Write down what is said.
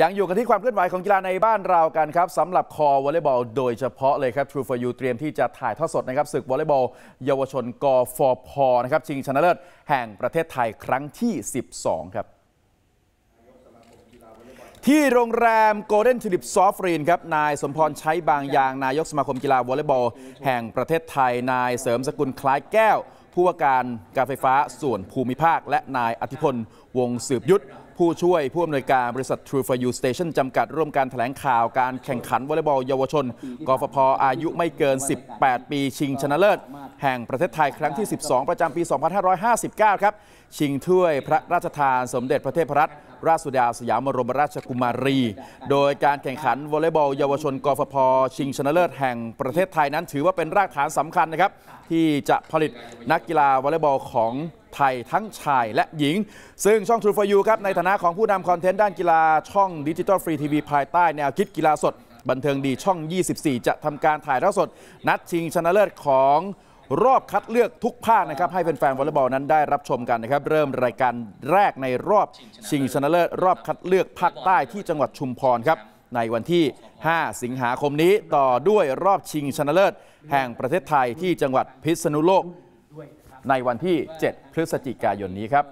ยังอยู่กันที่ความเคลื่อนไหวของกีฬาในบ้านเรากันครับสำหรับคอวอลเลย์บอลโดยเฉพาะเลยครับ True for You เตรียมที่จะถ่ายทอดสดนะครับศึกวอลเลย์บอลเยาวชนกฟพนะครับ ชิงชนะเลิศแห่งประเทศไทยครั้งที่ 12 ครับที่โรงแรมโกลเด้นทริปซอฟรีนครับ นายสมพรใช้บางยางนายกสมาคมกีฬาวอลเลย์บอลแห่งประเทศไทยนายเสริมสกุลคล้ายแก้วผู้ว่าการการไฟฟ้าส่วนภูมิภาคและนายอธิพล วงสืบยุทธผู้ช่วย ผู้อำนวยการ บริษัท True for You Station จำกัดร่วมการแถลงข่าวการแข่งขันวอลเลย์บอลเยาวชนกฟพอายุไม่เกิน 18 ปีชิงชนะเลิศแห่งประเทศไทยครั้งที่ 12 ประจำปี 2559 ครับ ชิงถ้วยพระราชทานสมเด็จพระเทพรัตนราชสุดาสยามบรมราชกุมารี โดยการแข่งขันวอลเลย์บอลเยาวชนกฟพ ชิงชนะเลิศ แห่งประเทศไทยนั้นถือว่าเป็นรากฐานสำคัญนะครับ ที่จะผลิตนักกีฬาวอลเลย์บอลของไทยทั้งชายและหญิง ซึ่งช่อง True for You ครับในฐานะของผู้นำคอนเทนต์ด้านกีฬาช่องดิจิตอลฟรีทีวีภายใต้แนวคิดกีฬาสด บันเทิงดีช่อง 24 จะทำการถ่ายทอดสด นัดชิงชนะเลิศของรอบคัดเลือกทุกภาคนะครับให้แฟนๆวอลเลย์บอลนั้นได้รับชมกันนะครับเริ่มรายการแรกในรอบชิงชนะเลิศรอบคัดเลือกภาคใต้ที่จังหวัดชุมพรครับในวันที่ 5 สิงหาคมนี้ต่อด้วยรอบชิงชนะเลิศแห่งประเทศไทยที่จังหวัดพิษณุโลกในวันที่ 7 พฤศจิกายนนี้ครับ